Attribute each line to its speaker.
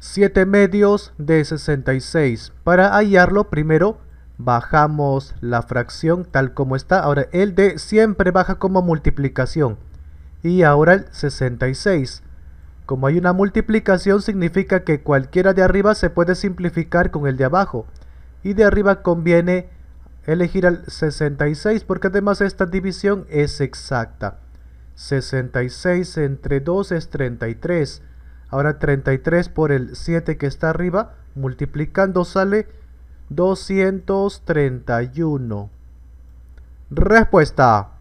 Speaker 1: 7 medios de 66. Para hallarlo primero bajamos la fracción tal como está. Ahora el de siempre baja como multiplicación. Y ahora el 66. Como hay una multiplicación significa que cualquiera de arriba se puede simplificar con el de abajo. Y de arriba conviene elegir al 66 porque además esta división es exacta. 66 entre 2 es 33. Ahora 33 por el 7 que está arriba, multiplicando sale 231. Respuesta.